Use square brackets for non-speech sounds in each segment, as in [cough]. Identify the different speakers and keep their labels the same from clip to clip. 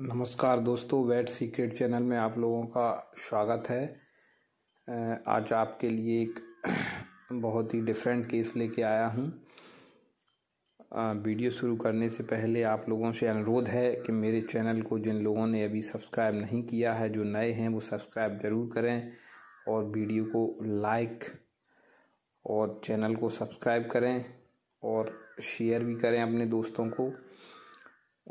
Speaker 1: नमस्कार दोस्तों wait secret channel में आप लोगों का स्वागत है आज आपके लिए एक [clears throat] बहुत ही डिफरेंट केस लेके आया हूँ वीडियो शुरू करने से पहले आप लोगों से अनुरोध है कि मेरे चैनल को जिन लोगों ने अभी सब्सक्राइब नहीं किया है जो नए हैं वो सब्सक्राइब ज़रूर करें और वीडियो को लाइक और चैनल को सब्सक्राइब करें और शेयर भी करें अपने दोस्तों को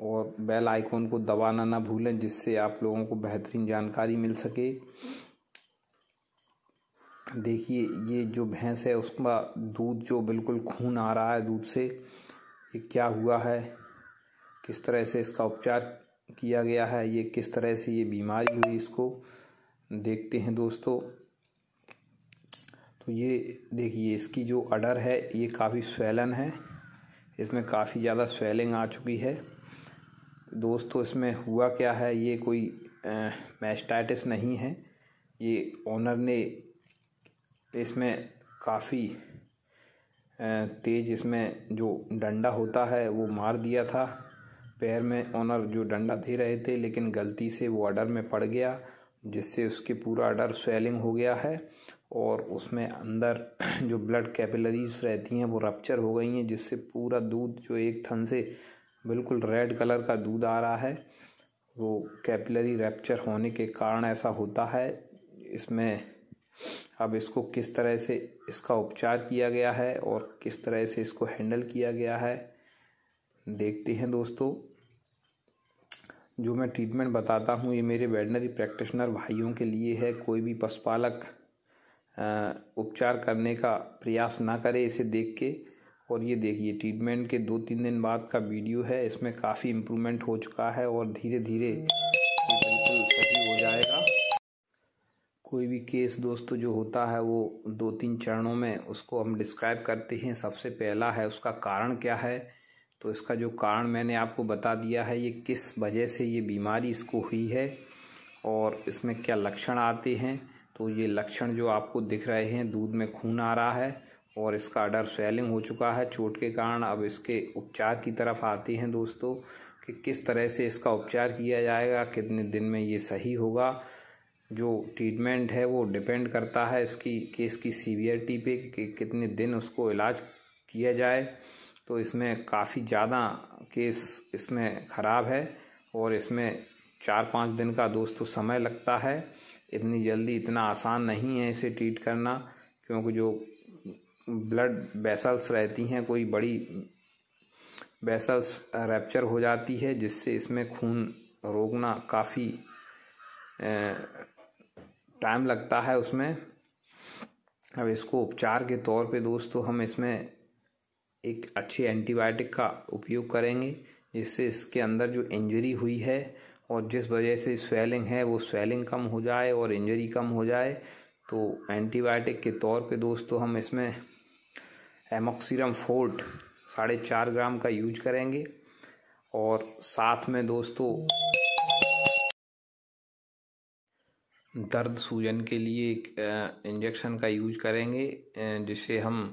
Speaker 1: और बेल आइकॉन को दबाना ना भूलें जिससे आप लोगों को बेहतरीन जानकारी मिल सके देखिए ये जो भैंस है उसका दूध जो बिल्कुल खून आ रहा है दूध से ये क्या हुआ है किस तरह से इसका उपचार किया गया है ये किस तरह से ये बीमारी हुई इसको देखते हैं दोस्तों तो ये देखिए इसकी जो अडर है ये काफ़ी स्वेलन है इसमें काफ़ी ज़्यादा स्वेलिंग आ चुकी है दोस्तों इसमें हुआ क्या है ये कोई मैस्टाइटिस नहीं है ये ओनर ने इसमें काफ़ी तेज इसमें जो डंडा होता है वो मार दिया था पैर में ओनर जो डंडा दे रहे थे लेकिन गलती से वो अडर में पड़ गया जिससे उसके पूरा अडर स्वेलिंग हो गया है और उसमें अंदर [clears throat] जो ब्लड कैपिलरीज रहती हैं वो रप्चर हो गई हैं जिससे पूरा दूध जो एक थन से बिल्कुल रेड कलर का दूध आ रहा है वो कैपिलरी रैप्चर होने के कारण ऐसा होता है इसमें अब इसको किस तरह से इसका उपचार किया गया है और किस तरह से इसको हैंडल किया गया है देखते हैं दोस्तों जो मैं ट्रीटमेंट बताता हूँ ये मेरे वेटनरी प्रैक्टिशनर भाइयों के लिए है कोई भी पशुपालक उपचार करने का प्रयास ना करे इसे देख के और ये देखिए ट्रीटमेंट के दो तीन दिन बाद का वीडियो है इसमें काफ़ी इम्प्रूवमेंट हो चुका है और धीरे धीरे बिल्कुल सही हो जाएगा कोई भी केस दोस्तों जो होता है वो दो तीन चरणों में उसको हम डिस्क्राइब करते हैं सबसे पहला है उसका कारण क्या है तो इसका जो कारण मैंने आपको बता दिया है ये किस वजह से ये बीमारी इसको हुई है और इसमें क्या लक्षण आते हैं तो ये लक्षण जो आपको दिख रहे हैं दूध में खून आ रहा है और इसका अडर स्वेलिंग हो चुका है चोट के कारण अब इसके उपचार की तरफ आते हैं दोस्तों कि किस तरह से इसका उपचार किया जाएगा कितने दिन में ये सही होगा जो ट्रीटमेंट है वो डिपेंड करता है इसकी केस की सीवियरिटी पे कि कितने दिन उसको इलाज किया जाए तो इसमें काफ़ी ज़्यादा केस इसमें ख़राब है और इसमें चार पाँच दिन का दोस्तों समय लगता है इतनी जल्दी इतना आसान नहीं है इसे ट्रीट करना क्योंकि जो ब्लड बेसल्स रहती हैं कोई बड़ी बेसल्स रैप्चर हो जाती है जिससे इसमें खून रोकना काफ़ी टाइम लगता है उसमें अब इसको उपचार के तौर पे दोस्तों हम इसमें एक अच्छे एंटीबायोटिक का उपयोग करेंगे जिससे इसके अंदर जो इंजरी हुई है और जिस वजह से स्वेलिंग है वो स्वेलिंग कम हो जाए और इंजरी कम हो जाए तो एंटीबायोटिक के तौर पे दोस्तों हम इसमें एमोक्सीरम फोर्ट साढ़े चार ग्राम का यूज करेंगे और साथ में दोस्तों दर्द सूजन के लिए एक इंजेक्शन का यूज करेंगे जिसे हम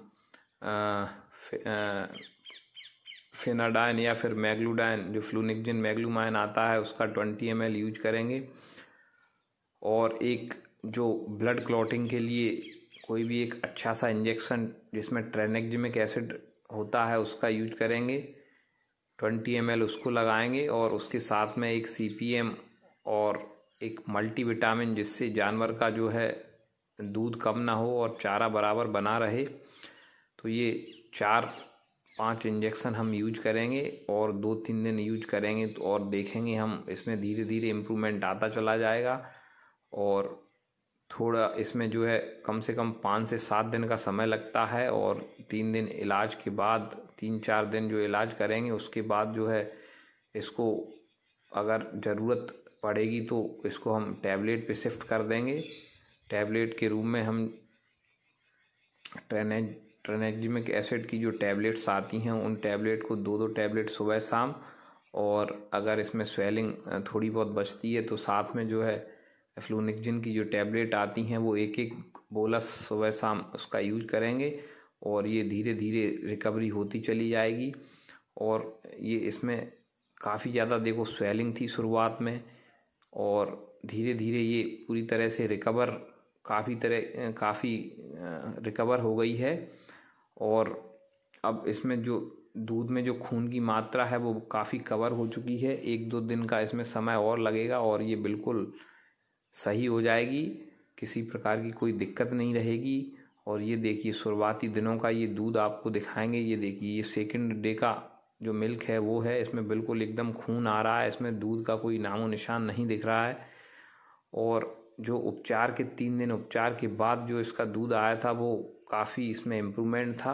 Speaker 1: फिनाडाइन या फिर मैग्लूडाइन जो फ्लूनिक्जिन मैग्लूमाइन आता है उसका ट्वेंटी एम यूज करेंगे और एक जो ब्लड क्लॉटिंग के लिए कोई भी एक अच्छा सा इंजेक्शन जिसमें ट्रेनेक्जिमिक एसिड होता है उसका यूज करेंगे ट्वेंटी एम उसको लगाएंगे और उसके साथ में एक सी और एक विटामिन जिससे जानवर का जो है दूध कम ना हो और चारा बराबर बना रहे तो ये चार पांच इंजेक्शन हम यूज करेंगे और दो तीन दिन यूज करेंगे तो और देखेंगे हम इसमें धीरे धीरे इम्प्रूवमेंट आता चला जाएगा और थोड़ा इसमें जो है कम से कम पाँच से सात दिन का समय लगता है और तीन दिन इलाज के बाद तीन चार दिन जो इलाज करेंगे उसके बाद जो है इसको अगर ज़रूरत पड़ेगी तो इसको हम टैबलेट पे शिफ्ट कर देंगे टैबलेट के रूम में हम ट्रेनेज ट्रेनेजमिक एसिड की जो टैबलेट्स आती हैं उन टैबलेट को दो दो टैबलेट सुबह शाम और अगर इसमें स्वेलिंग थोड़ी बहुत बचती है तो साथ में जो है एफ्लोनिक्जिन की जो टैबलेट आती हैं वो एक एक बोला सुबह शाम उसका यूज करेंगे और ये धीरे धीरे रिकवरी होती चली जाएगी और ये इसमें काफ़ी ज़्यादा देखो स्वेलिंग थी शुरुआत में और धीरे धीरे ये पूरी तरह से रिकवर काफ़ी तरह काफ़ी रिकवर हो गई है और अब इसमें जो दूध में जो खून की मात्रा है वो काफ़ी कवर हो चुकी है एक दो दिन का इसमें समय और लगेगा और ये बिल्कुल सही हो जाएगी किसी प्रकार की कोई दिक्कत नहीं रहेगी और ये देखिए शुरुआती दिनों का ये दूध आपको दिखाएंगे ये देखिए ये सेकंड डे का जो मिल्क है वो है इसमें बिल्कुल एकदम खून आ रहा है इसमें दूध का कोई नामो निशान नहीं दिख रहा है और जो उपचार के तीन दिन उपचार के बाद जो इसका दूध आया था वो काफ़ी इसमें इम्प्रूवमेंट था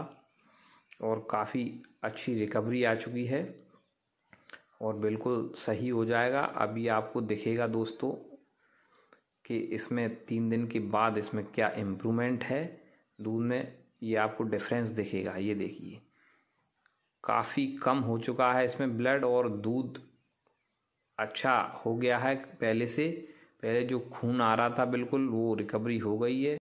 Speaker 1: और काफ़ी अच्छी रिकवरी आ चुकी है और बिल्कुल सही हो जाएगा अभी आपको दिखेगा दोस्तों कि इसमें तीन दिन के बाद इसमें क्या इम्प्रूवमेंट है दूध में ये आपको डिफरेंस दिखेगा ये देखिए काफ़ी कम हो चुका है इसमें ब्लड और दूध अच्छा हो गया है पहले से पहले जो खून आ रहा था बिल्कुल वो रिकवरी हो गई है